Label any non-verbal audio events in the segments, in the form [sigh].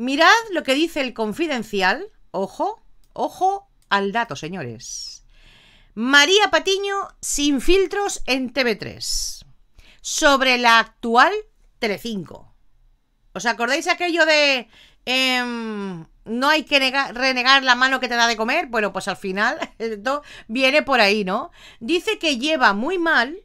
Mirad lo que dice el confidencial. Ojo, ojo al dato, señores. María Patiño sin filtros en TV3. Sobre la actual T5. ¿Os acordáis aquello de... Em, no hay que renegar la mano que te da de comer. Bueno, pues al final [laughs] esto viene por ahí, ¿no? Dice que lleva muy mal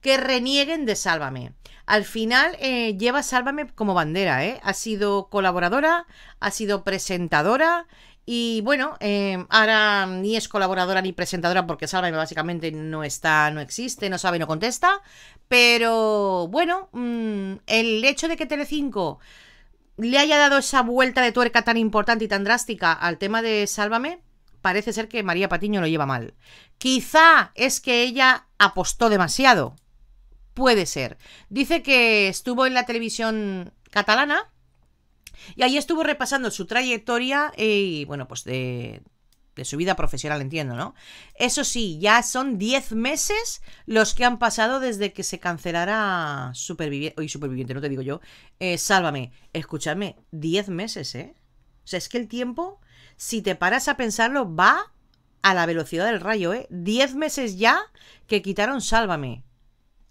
que renieguen de Sálvame. Al final eh, lleva Sálvame como bandera, ¿eh? Ha sido colaboradora, ha sido presentadora y bueno, eh, ahora ni es colaboradora ni presentadora porque Sálvame básicamente no está, no existe, no sabe, no contesta. Pero bueno, mm, el hecho de que Telecinco le haya dado esa vuelta de tuerca tan importante y tan drástica al tema de Sálvame, parece ser que María Patiño lo lleva mal. Quizá es que ella apostó demasiado Puede ser. Dice que estuvo en la televisión catalana y ahí estuvo repasando su trayectoria eh, y, bueno, pues de, su vida profesional, entiendo, ¿no? Eso sí, ya son 10 meses los que han pasado desde que se cancelara Superviviente, hoy Superviviente, no te digo yo, eh, Sálvame. Escúchame, 10 meses, ¿eh? O sea, es que el tiempo, si te paras a pensarlo, va a la velocidad del rayo, ¿eh? 10 meses ya que quitaron Sálvame.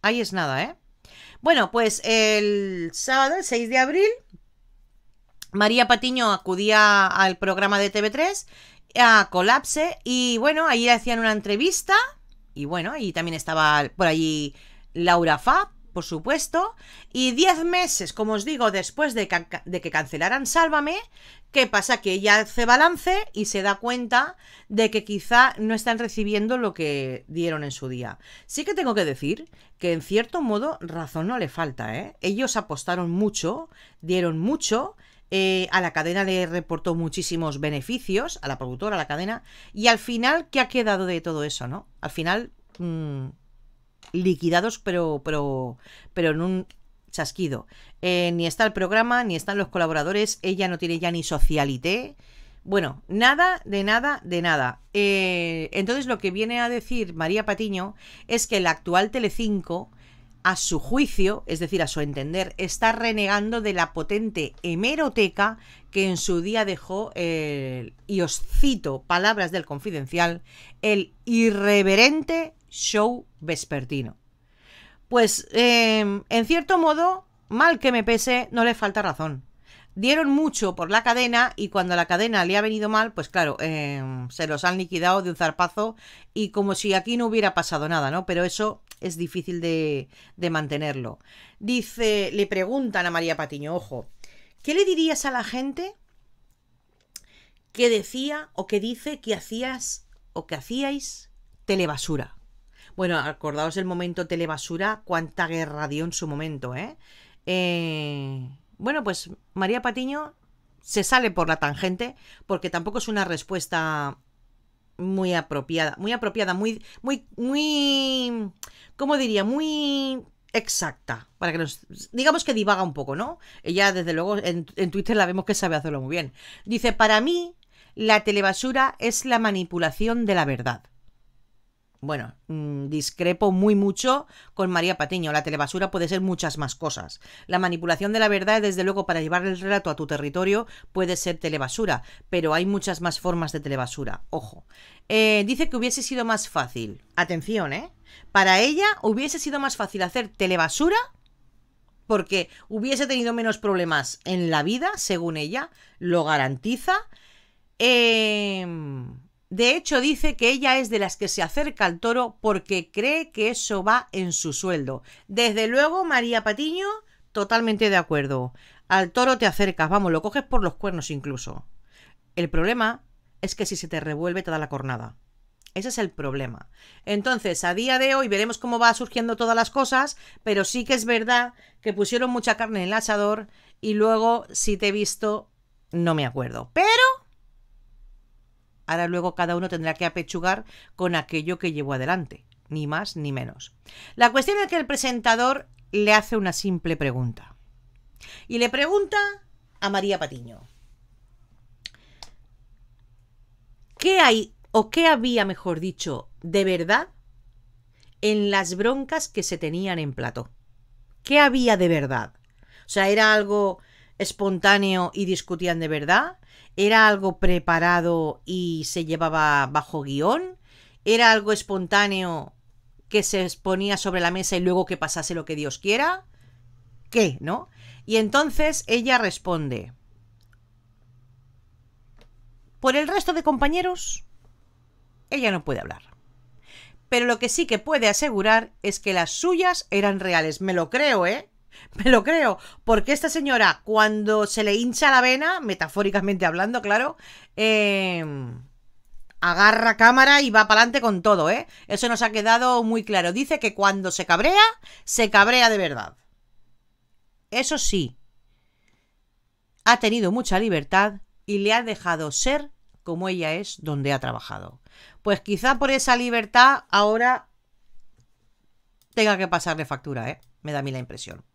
Ahí es nada, ¿eh? Bueno, pues el sábado, el 6 de abril, María Patiño acudía al programa de TV3, a Colapse, y bueno, ahí hacían una entrevista, y bueno, ahí también estaba por allí Laura Fab, por supuesto, y 10 meses, como os digo, después de, que cancelaran Sálvame, ¿qué pasa? Que ella hace balance y se da cuenta de que quizá no están recibiendo lo que dieron en su día. Sí que tengo que decir que en cierto modo razón no le falta, ¿eh? Ellos apostaron mucho, dieron mucho, eh, a la cadena le reportó muchísimos beneficios, a la productora, a la cadena, y al final, ¿qué ha quedado de todo eso, no? Al final... Mm, liquidados, pero, pero, pero en un chasquido. Eh, ni está el programa, ni están los colaboradores, ella no tiene ya ni socialité. Bueno, nada, de nada, de nada. Eh, entonces lo que viene a decir María Patiño es que el actual Telecinco a su juicio, es decir, a su entender, está renegando de la potente hemeroteca que en su día dejó, el, y os cito palabras del confidencial, el irreverente show vespertino. Pues, em, en cierto modo, mal que me pese, no le falta razón dieron mucho por la cadena y cuando la cadena le ha venido mal, pues claro, eh, se los han liquidado de un zarpazo y como si aquí no hubiera pasado nada, ¿no? Pero eso es difícil de, de mantenerlo. Dice, le preguntan a María Patiño, ojo, ¿qué le dirías a la gente que decía o que dice que hacías o que hacíais telebasura? Bueno, acordaos el momento telebasura, cuánta guerra dio en su momento, ¿eh? Eh, bueno, pues María Patiño se sale por la tangente porque tampoco es una respuesta muy apropiada, muy apropiada, muy, muy, muy, ¿cómo diría? Muy exacta, para que nos, digamos que divaga un poco, ¿no? Ella, desde luego, en, en Twitter la vemos que sabe hacerlo muy bien. Dice, para mí, la telebasura es la manipulación de la verdad. Bueno, mm, discrepo muy mucho con María Patiño. La telebasura puede ser muchas más cosas. La manipulación de la verdad, desde luego, para llevar el relato a tu territorio, puede ser telebasura, pero hay muchas más formas de telebasura. Ojo. Eh, dice que hubiese sido más fácil. Atención, ¿eh? Para ella hubiese sido más fácil hacer telebasura porque hubiese tenido menos problemas en la vida, según ella, lo garantiza. Eh, de hecho, dice que ella es de las que se acerca al toro porque cree que eso va en su sueldo. Desde luego, María Patiño, totalmente de acuerdo. Al toro te acercas, vamos, lo coges por los cuernos incluso. El problema es que si se te revuelve toda la cornada. Ese es el problema. Entonces, a día de hoy veremos cómo va surgiendo todas las cosas, pero sí que es verdad que pusieron mucha carne en el asador y luego, si te he visto, no me acuerdo. Pero Ahora luego cada uno tendrá que apechugar con aquello que llevó adelante, ni más ni menos. La cuestión es que el presentador le hace una simple pregunta. Y le pregunta a María Patiño. ¿Qué hay, o qué había, mejor dicho, de verdad en las broncas que se tenían en plató? ¿Qué había de verdad? O sea, era algo espontáneo y discutían de verdad? ¿Era algo preparado y se llevaba bajo guión? ¿Era algo espontáneo que se exponía sobre la mesa y luego que pasase lo que Dios quiera? ¿Qué? ¿No? Y entonces ella responde, por el resto de compañeros, ella no puede hablar. Pero lo que sí que puede asegurar es que las suyas eran reales. Me lo creo, ¿eh? [laughs] me lo creo, porque esta señora cuando se le hincha la vena, metafóricamente hablando, claro, em, agarra cámara y va para adelante con todo, ¿eh? Eso nos ha quedado muy claro. Dice que cuando se cabrea, se cabrea de verdad. Eso sí, ha tenido mucha libertad y le ha dejado ser como ella es donde ha trabajado. Pues quizá por esa libertad ahora tenga que pasarle factura, ¿eh? Me da a mí la impresión.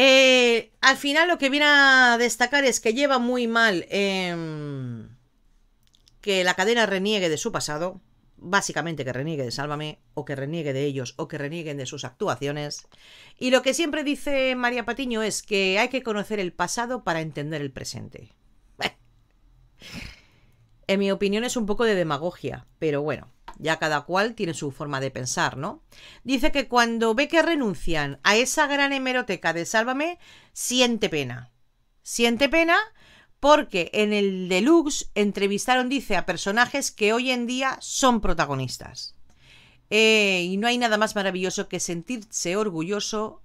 Eh, al final lo que viene a destacar es que lleva muy mal em, que la cadena reniegue de su pasado, básicamente que reniegue de Sálvame, o que reniegue de ellos, o que renieguen de sus actuaciones. Y lo que siempre dice María Patiño es que hay que conocer el pasado para entender el presente. en mi opinión es un poco de demagogia, pero bueno ya cada cual tiene su forma de pensar, ¿no? Dice que cuando ve que renuncian a esa gran hemeroteca de Sálvame, siente pena. Siente pena porque en el deluxe entrevistaron, dice, a personajes que hoy en día son protagonistas. Eh, y no hay nada más maravilloso que sentirse orgulloso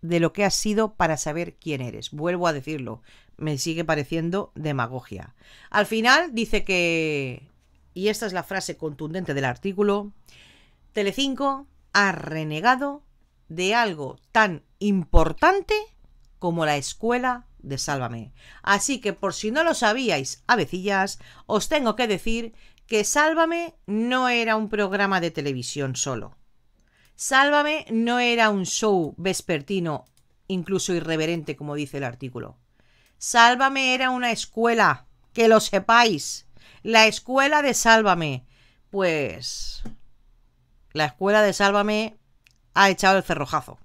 de lo que has sido para saber quién eres. Vuelvo a decirlo, me sigue pareciendo demagogia. Al final dice que y esta es la frase contundente del artículo, Telecinco ha renegado de algo tan importante como la escuela de Sálvame. Así que por si no lo sabíais, avecillas, os tengo que decir que Sálvame no era un programa de televisión solo. Sálvame no era un show vespertino, incluso irreverente, como dice el artículo. Sálvame era una escuela, que lo sepáis la escuela de Sálvame. Pues la escuela de Sálvame ha echado el cerrojazo.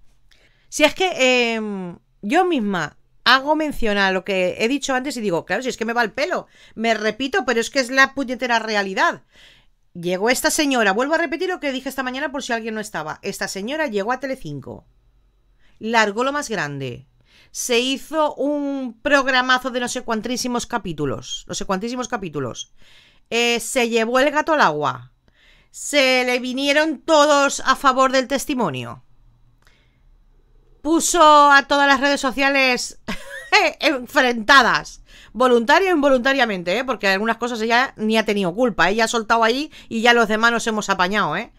Si es que em, yo misma hago mención a lo que he dicho antes y digo, claro, si es que me va el pelo, me repito, pero es que es la puñetera realidad. Llegó esta señora, vuelvo a repetir lo que dije esta mañana por si alguien no estaba. Esta señora llegó a Telecinco, largó lo más grande, se hizo un programazo de no sé cuantísimos capítulos, no sé cuantísimos capítulos. Eh, se llevó el gato al agua. Se le vinieron todos a favor del testimonio. Puso a todas las redes sociales [laughs] enfrentadas voluntaria o involuntariamente, ¿eh? porque algunas cosas ella ni ha tenido culpa, ella ha soltado ahí y ya los demás nos hemos apañado, ¿eh?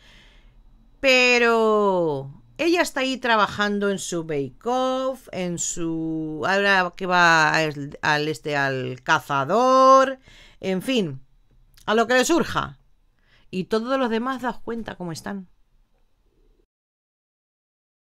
Pero ella está ahí trabajando en su bake-off, en su... Ahora que va al, este, al cazador, en fin, a lo que le surja. Y todos los demás das cuenta cómo están.